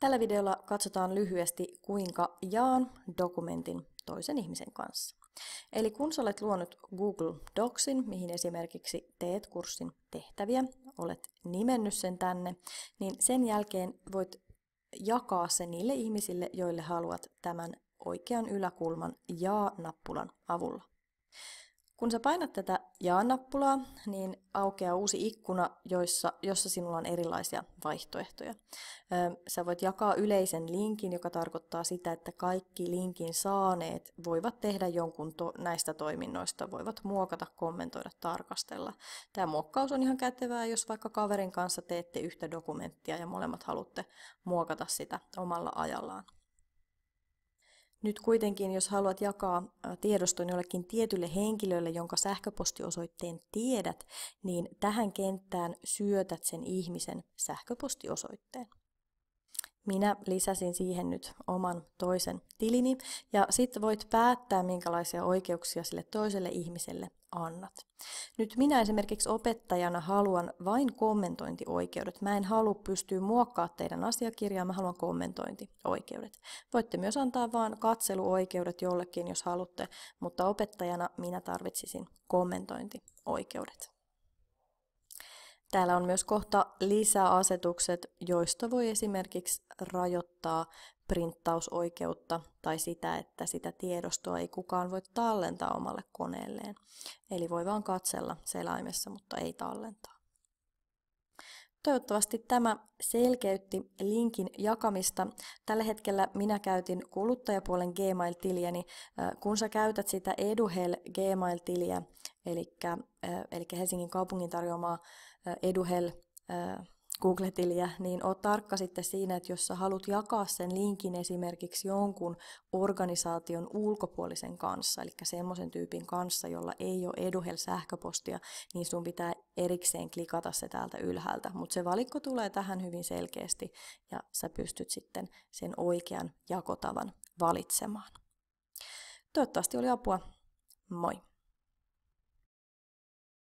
Tällä videolla katsotaan lyhyesti, kuinka jaan dokumentin toisen ihmisen kanssa. Eli kun sä olet luonut Google Docsin, mihin esimerkiksi teet kurssin tehtäviä, olet nimennyt sen tänne, niin sen jälkeen voit jakaa se niille ihmisille, joille haluat tämän oikean yläkulman jaa-nappulan avulla. Kun sä painat tätä jaa-nappulaa, niin aukeaa uusi ikkuna, jossa, jossa sinulla on erilaisia vaihtoehtoja. Sä voit jakaa yleisen linkin, joka tarkoittaa sitä, että kaikki linkin saaneet voivat tehdä jonkun to- näistä toiminnoista, voivat muokata, kommentoida, tarkastella. Tämä muokkaus on ihan kätevää, jos vaikka kaverin kanssa teette yhtä dokumenttia ja molemmat haluatte muokata sitä omalla ajallaan. Nyt kuitenkin, jos haluat jakaa äh, tiedoston jollekin tietylle henkilölle, jonka sähköpostiosoitteen tiedät, niin tähän kenttään syötät sen ihmisen sähköpostiosoitteen minä lisäsin siihen nyt oman toisen tilini ja sitten voit päättää, minkälaisia oikeuksia sille toiselle ihmiselle annat. Nyt minä esimerkiksi opettajana haluan vain kommentointioikeudet. Mä en halua pystyä muokkaamaan teidän asiakirjaa, mä haluan kommentointioikeudet. Voitte myös antaa vain katseluoikeudet jollekin, jos haluatte, mutta opettajana minä tarvitsisin kommentointioikeudet. Täällä on myös kohta lisäasetukset, joista voi esimerkiksi rajoittaa printtausoikeutta tai sitä, että sitä tiedostoa ei kukaan voi tallentaa omalle koneelleen. Eli voi vaan katsella selaimessa, mutta ei tallentaa. Toivottavasti tämä selkeytti linkin jakamista. Tällä hetkellä minä käytin kuluttajapuolen Gmail-tiliäni. Niin, kun sä käytät sitä Eduhel Gmail-tiliä, eli, eli Helsingin kaupungin tarjoamaa Eduhel Google-tiliä, niin ole tarkka sitten siinä, että jos sä haluat jakaa sen linkin esimerkiksi jonkun organisaation ulkopuolisen kanssa, eli semmoisen tyypin kanssa, jolla ei ole eduhel sähköpostia, niin sun pitää erikseen klikata se täältä ylhäältä. Mutta se valikko tulee tähän hyvin selkeästi ja sä pystyt sitten sen oikean jakotavan valitsemaan. Toivottavasti oli apua. Moi!